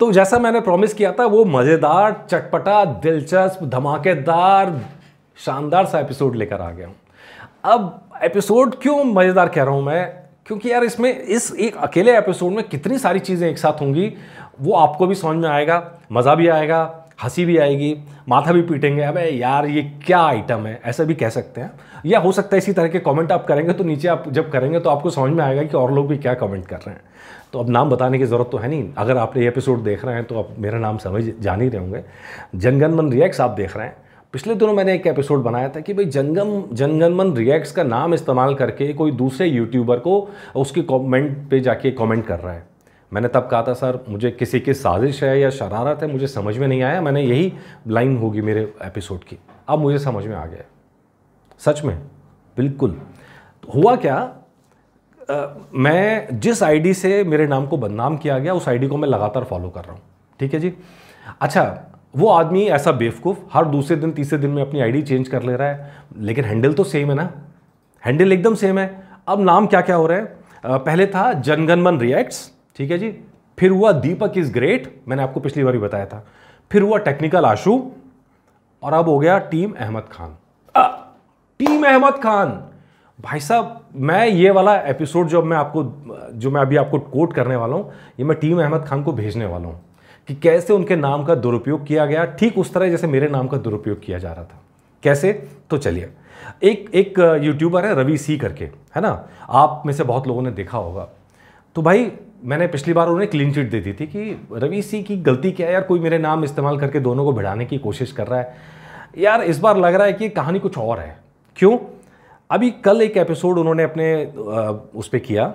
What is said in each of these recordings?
तो जैसा मैंने प्रॉमिस किया था वो मज़ेदार चटपटा दिलचस्प धमाकेदार शानदार सा एपिसोड लेकर आ गया हूँ अब एपिसोड क्यों मज़ेदार कह रहा हूँ मैं क्योंकि यार इसमें इस एक अकेले एपिसोड में कितनी सारी चीज़ें एक साथ होंगी वो आपको भी समझ में आएगा मज़ा भी आएगा हंसी भी आएगी माथा भी पीटेंगे अबे यार ये क्या आइटम है ऐसा भी कह सकते हैं या हो सकता है इसी तरह के कमेंट आप करेंगे तो नीचे आप जब करेंगे तो आपको समझ में आएगा कि और लोग भी क्या कमेंट कर रहे हैं तो अब नाम बताने की ज़रूरत तो है नहीं अगर आपने ये एपिसोड देख रहे हैं तो आप मेरा नाम समझ जान ही रहे होंगे जनगणमन रिएक्ट्स आप देख रहे हैं पिछले दिनों मैंने एक एपिसोड बनाया था कि भाई जंगम जनगणमन रिएक्ट्स का नाम इस्तेमाल करके कोई दूसरे यूट्यूबर को उसके कमेंट पे जाके कमेंट कर रहा है मैंने तब कहा था सर मुझे किसी की साजिश है या शरारत है मुझे समझ में नहीं आया मैंने यही लाइन होगी मेरे एपिसोड की अब मुझे समझ में आ गया सच में बिल्कुल हुआ क्या आ, मैं जिस आईडी से मेरे नाम को बदनाम किया गया उस आईडी को मैं लगातार फॉलो कर रहा हूँ ठीक है जी अच्छा वो आदमी ऐसा बेवकूफ़ हर दूसरे दिन तीसरे दिन में अपनी आईडी चेंज कर ले रहा है लेकिन हैंडल तो सेम है ना हैंडल एकदम सेम है अब नाम क्या क्या हो रहा है पहले था जनगणमन रिएक्ट्स ठीक है जी फिर हुआ दीपक इज ग्रेट मैंने आपको पिछली बार भी बताया था फिर हुआ टेक्निकल आशू और अब हो गया टीम अहमद खान आ, टीम अहमद खान भाई साहब मैं ये वाला एपिसोड जो मैं आपको जो मैं अभी आपको कोट करने वाला हूँ ये मैं टीम अहमद खान को भेजने वाला हूँ कि कैसे उनके नाम का दुरुपयोग किया गया ठीक उस तरह जैसे मेरे नाम का दुरुपयोग किया जा रहा था कैसे तो चलिए एक एक यूट्यूबर है रवि सी करके है ना आप में से बहुत लोगों ने देखा होगा तो भाई मैंने पिछली बार उन्हें क्लीन चिट दे दी थी कि रवि सी की गलती क्या है यार कोई मेरे नाम इस्तेमाल करके दोनों को भिड़ाने की कोशिश कर रहा है यार इस बार लग रहा है कि कहानी कुछ और है क्यों अभी कल एक एपिसोड उन्होंने अपने उस पर किया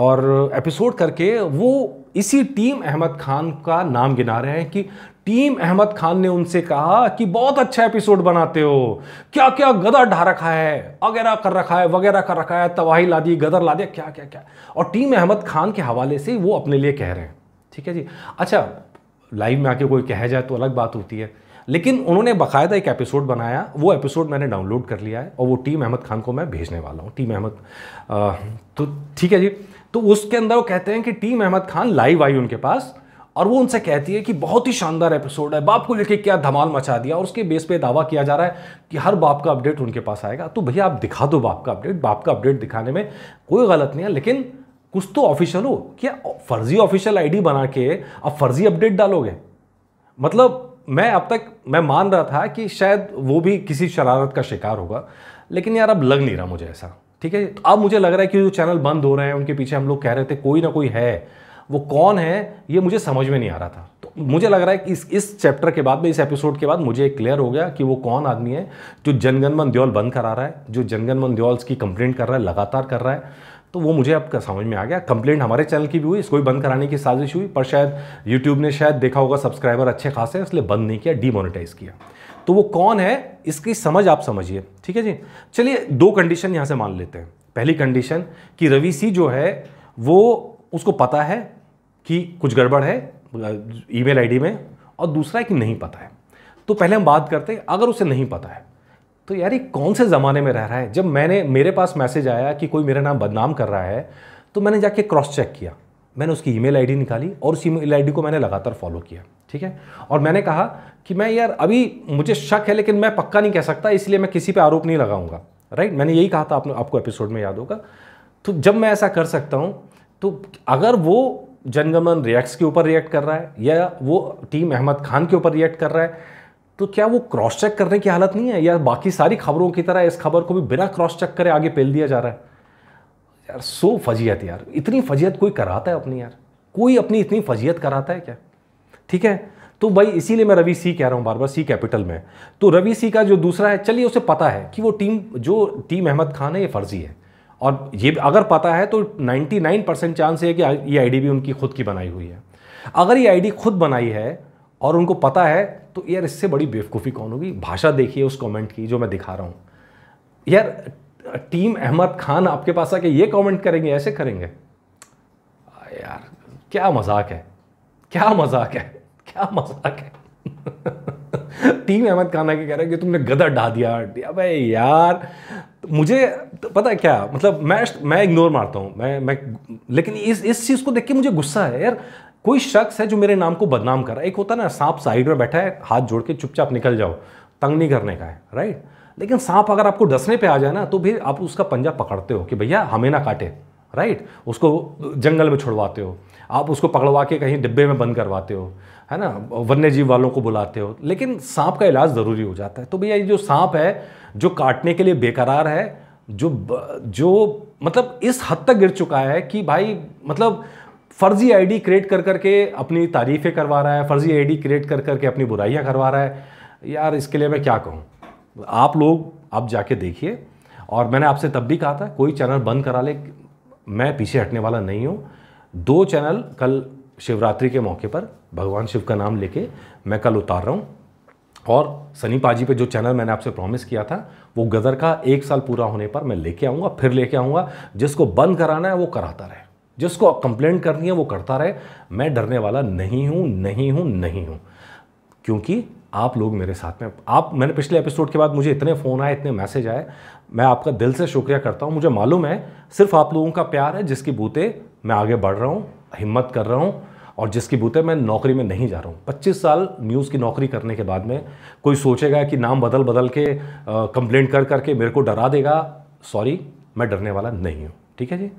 और एपिसोड करके वो इसी टीम अहमद खान का नाम गिना रहे हैं कि टीम अहमद खान ने उनसे कहा कि बहुत अच्छा एपिसोड बनाते हो क्या क्या गदर ढा रखा है वगैरह कर रखा है वगैरह कर रखा है तबाही ला दी गदर ला दिया क्या क्या क्या और टीम अहमद खान के हवाले से वो अपने लिए कह रहे हैं ठीक है जी अच्छा लाइव में आके कोई कह जाए तो अलग बात होती है लेकिन उन्होंने बाकायदा एक एपिसोड बनाया वो एपिसोड मैंने डाउनलोड कर लिया है और वो टीम अहमद खान को मैं भेजने वाला हूँ टीम अहमद तो ठीक है जी तो उसके अंदर वो कहते हैं कि टीम अहमद खान लाइव आई उनके पास और वो उनसे कहती है कि बहुत ही शानदार एपिसोड है बाप को लेके क्या धमाल मचा दिया और उसके बेस पे दावा किया जा रहा है कि हर बाप का अपडेट उनके पास आएगा तो भैया आप दिखा दो बाप का अपडेट बाप का अपडेट दिखाने में कोई गलत नहीं है लेकिन कुछ तो ऑफिशियल हो क्या फर्जी ऑफिशियल आईडी बना के आप फर्जी अपडेट डालोगे मतलब मैं अब तक मैं मान रहा था कि शायद वो भी किसी शरारत का शिकार होगा लेकिन यार अब लग नहीं रहा मुझे ऐसा ठीक है तो अब मुझे लग रहा है कि जो चैनल बंद हो रहे हैं उनके पीछे हम लोग कह रहे थे कोई ना कोई है वो कौन है ये मुझे समझ में नहीं आ रहा था तो मुझे लग रहा है कि इस इस चैप्टर के बाद में इस एपिसोड के बाद मुझे क्लियर हो गया कि वो कौन आदमी है जो जनगणमन द्योल बंद करा रहा है जो जनगणमन द्योल्स की कंप्लेंट कर रहा है लगातार कर रहा है तो वो मुझे अब समझ में आ गया कंप्लेंट हमारे चैनल की भी हुई इसको भी बंद कराने की साजिश हुई पर शायद यूट्यूब ने शायद देखा होगा सब्सक्राइबर अच्छे खासे इसलिए बंद नहीं किया डीमोनेटाइज किया तो वो कौन है इसकी समझ आप समझिए ठीक है जी चलिए दो कंडीशन यहाँ से मान लेते हैं पहली कंडीशन कि रवि सी जो है वो उसको पता है कि कुछ गड़बड़ है ईमेल आईडी में और दूसरा है कि नहीं पता है तो पहले हम बात करते हैं अगर उसे नहीं पता है तो यार ये कौन से ज़माने में रह रहा है जब मैंने मेरे पास मैसेज आया कि कोई मेरा नाम बदनाम कर रहा है तो मैंने जाके क्रॉस चेक किया मैंने उसकी ईमेल आईडी निकाली और उस ईमेल आईडी को मैंने लगातार फॉलो किया ठीक है और मैंने कहा कि मैं यार अभी मुझे शक है लेकिन मैं पक्का नहीं कह सकता इसलिए मैं किसी पे आरोप नहीं लगाऊंगा राइट मैंने यही कहा था आपने आपको एपिसोड में याद होगा तो जब मैं ऐसा कर सकता हूँ तो अगर वो जनगमन रिएक्ट्स के ऊपर रिएक्ट कर रहा है या वो टीम अहमद खान के ऊपर रिएक्ट कर रहा है तो क्या वो क्रॉस चेक करने की हालत नहीं है या बाकी सारी खबरों की तरह इस खबर को भी बिना क्रॉस चेक करे आगे पेल दिया जा रहा है यार सो फजीयत यार इतनी फजीयत कोई कराता है अपनी यार कोई अपनी इतनी फजीयत कराता है क्या ठीक है तो भाई इसीलिए मैं रवि सी कह रहा हूँ बार बार सी कैपिटल में तो रवि सी का जो दूसरा है चलिए उसे पता है कि वो टीम जो टीम अहमद खान है ये फर्जी है और ये अगर पता है तो 99 परसेंट चांस है कि ये आईडी भी उनकी खुद की बनाई हुई है अगर ये आईडी खुद बनाई है और उनको पता है तो यार इससे बड़ी बेवकूफ़ी कौन होगी भाषा देखिए उस कमेंट की जो मैं दिखा रहा हूँ यार टीम अहमद खान आपके पास आके ये कमेंट करेंगे ऐसे करेंगे यार क्या मजाक है क्या मजाक है क्या मजाक है टीम अहमद खान आके कह रहे हैं कि तुमने गदर डा दिया भाई यार मुझे तो पता है क्या मतलब मैं मैं इग्नोर मारता हूँ मैं मैं लेकिन इस इस चीज़ को देख के मुझे गुस्सा है यार कोई शख्स है जो मेरे नाम को बदनाम कर रहा है एक होता है ना सांप साइड में बैठा है हाथ जोड़ के चुपचाप निकल जाओ तंग नहीं करने का है राइट लेकिन सांप अगर आपको डसने पे आ जाए ना तो फिर आप उसका पंजा पकड़ते हो कि भैया हमें ना काटे राइट उसको जंगल में छुड़वाते हो आप उसको पकड़वा के कहीं डिब्बे में बंद करवाते हो है ना वन्य जीव वालों को बुलाते हो लेकिन सांप का इलाज ज़रूरी हो जाता है तो भैया ये जो सांप है जो काटने के लिए बेकरार है जो जो मतलब इस हद तक गिर चुका है कि भाई मतलब फर्जी आईडी क्रिएट कर करके अपनी तारीफ़ें करवा रहा है फर्जी आईडी क्रिएट कर करके अपनी बुराइयां करवा रहा है यार इसके लिए मैं क्या कहूँ आप लोग अब जाके देखिए और मैंने आपसे तब भी कहा था कोई चैनल बंद करा ले मैं पीछे हटने वाला नहीं हूँ दो चैनल कल शिवरात्रि के मौके पर भगवान शिव का नाम लेके मैं कल उतार रहा हूँ और सनी पाजी पे जो चैनल मैंने आपसे प्रॉमिस किया था वो गदर का एक साल पूरा होने पर मैं लेके आऊँगा फिर लेके आऊँगा जिसको बंद कराना है वो कराता रहे जिसको कंप्लेंट करनी है वो करता रहे मैं डरने वाला नहीं हूँ नहीं हूँ नहीं हूँ क्योंकि आप लोग मेरे साथ में आप मैंने पिछले एपिसोड के बाद मुझे इतने फ़ोन आए इतने मैसेज आए मैं आपका दिल से शुक्रिया करता हूँ मुझे मालूम है सिर्फ आप लोगों का प्यार है जिसकी बूते मैं आगे बढ़ रहा हूँ हिम्मत कर रहा हूँ और जिसकी बूते मैं नौकरी में नहीं जा रहा हूँ पच्चीस साल न्यूज़ की नौकरी करने के बाद में कोई सोचेगा कि नाम बदल बदल के कंप्लेंट कर करके मेरे को डरा देगा सॉरी मैं डरने वाला नहीं हूँ ठीक है जी